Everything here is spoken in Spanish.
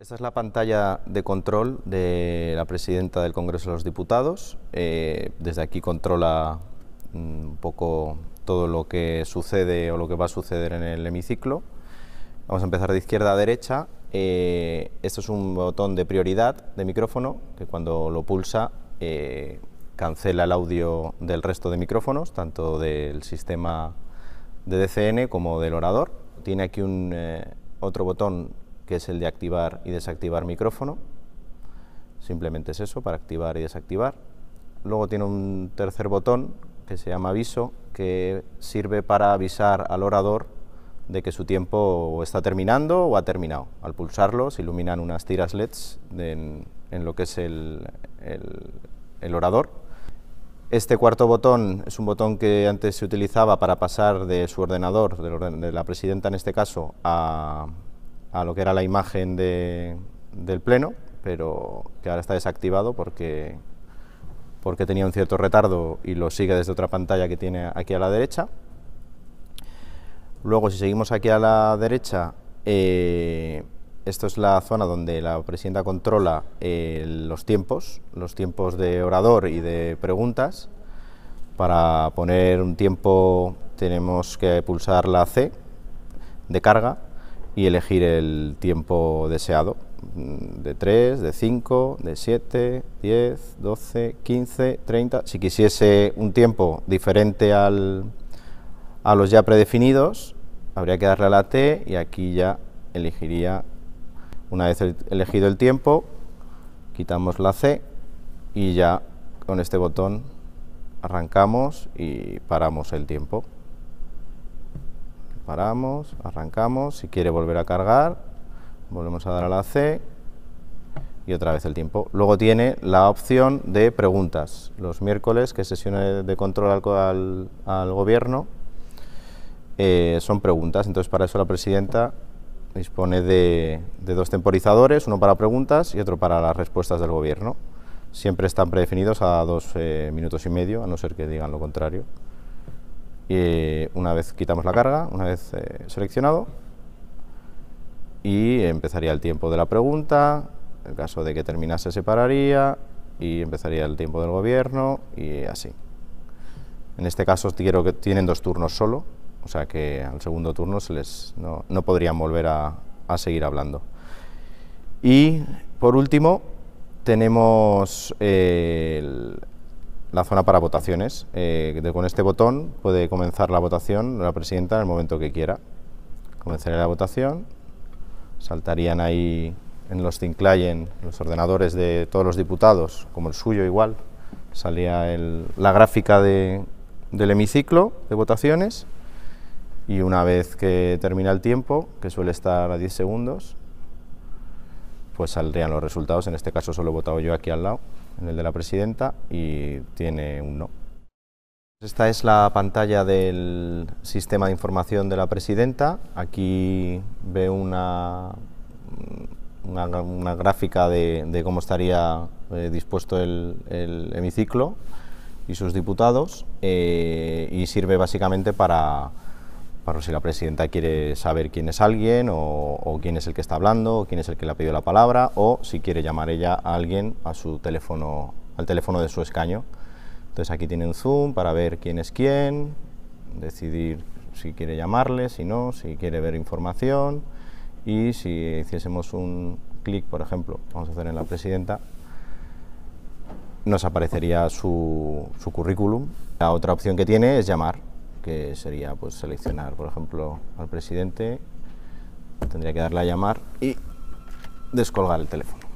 Esta es la pantalla de control de la presidenta del Congreso de los Diputados. Eh, desde aquí controla mm, un poco todo lo que sucede o lo que va a suceder en el hemiciclo. Vamos a empezar de izquierda a derecha. Eh, esto es un botón de prioridad de micrófono que cuando lo pulsa eh, cancela el audio del resto de micrófonos, tanto del sistema de DCN como del orador. Tiene aquí un, eh, otro botón que es el de activar y desactivar micrófono. Simplemente es eso, para activar y desactivar. Luego tiene un tercer botón que se llama aviso, que sirve para avisar al orador de que su tiempo está terminando o ha terminado. Al pulsarlo se iluminan unas tiras LEDs en, lo que es el, el orador. Este cuarto botón es un botón que antes se utilizaba para pasar de su ordenador, de la presidenta en este caso, a, a lo que era la imagen del pleno, pero que ahora está desactivado porque, porque tenía un cierto retardo y lo sigue desde otra pantalla que tiene aquí a la derecha. Luego, si seguimos aquí a la derecha, eh, esto es la zona donde la presidenta controla eh, los tiempos, los tiempos de orador y de preguntas. Para poner un tiempo tenemos que pulsar la C de carga y elegir el tiempo deseado, mm, de 3, de 5, de 7, 10, 12, 15, 30. Si quisiese un tiempo diferente a los ya predefinidos, habría que darle a la T y aquí ya elegiría, una vez elegido el tiempo, quitamos la C y ya con este botón arrancamos y paramos el tiempo paramos, arrancamos, si quiere volver a cargar, volvemos a dar a la C y otra vez el tiempo. Luego tiene la opción de preguntas, los miércoles que sesión de control al, gobierno eh, son preguntas, entonces para eso la presidenta dispone de, dos temporizadores, uno para preguntas y otro para las respuestas del gobierno. Siempre están predefinidos a dos eh, minutos y medio, a no ser que digan lo contrario. Y una vez quitamos la carga, una vez eh, seleccionado, y empezaría el tiempo de la pregunta, en caso de que terminase se y empezaría el tiempo del gobierno, y así. En este caso quiero que tienen dos turnos solo, o sea que al segundo turno se les, no, no podrían volver a, seguir hablando. Y por último tenemos eh, el, la zona para votaciones. Eh, con este botón puede comenzar la votación la presidenta en el momento que quiera. comenzaré la votación, saltarían ahí en los Think los ordenadores de todos los diputados, como el suyo igual, salía la gráfica del hemiciclo de votaciones y una vez que termina el tiempo, que suele estar a 10 segundos, pues saldrían los resultados. En este caso solo he votado yo aquí al lado, en el de la presidenta, y tiene un no. Esta es la pantalla del sistema de información de la presidenta. Aquí ve una, una, gráfica de, de, cómo estaría eh, dispuesto el, el, hemiciclo y sus diputados eh, y sirve básicamente para si la presidenta quiere saber quién es alguien, o, quién es el que está hablando, o quién es el que le ha pedido la palabra, o si quiere llamar ella a alguien a su teléfono, al teléfono de su escaño. Entonces aquí tiene un zoom para ver quién es quién, decidir si quiere llamarle, si no, si quiere ver información, y si hiciésemos un clic, por ejemplo, vamos a hacer en la presidenta, nos aparecería su currículum. La otra opción que tiene es llamar que sería pues seleccionar, por ejemplo, al presidente, tendría que darle a llamar y descolgar el teléfono.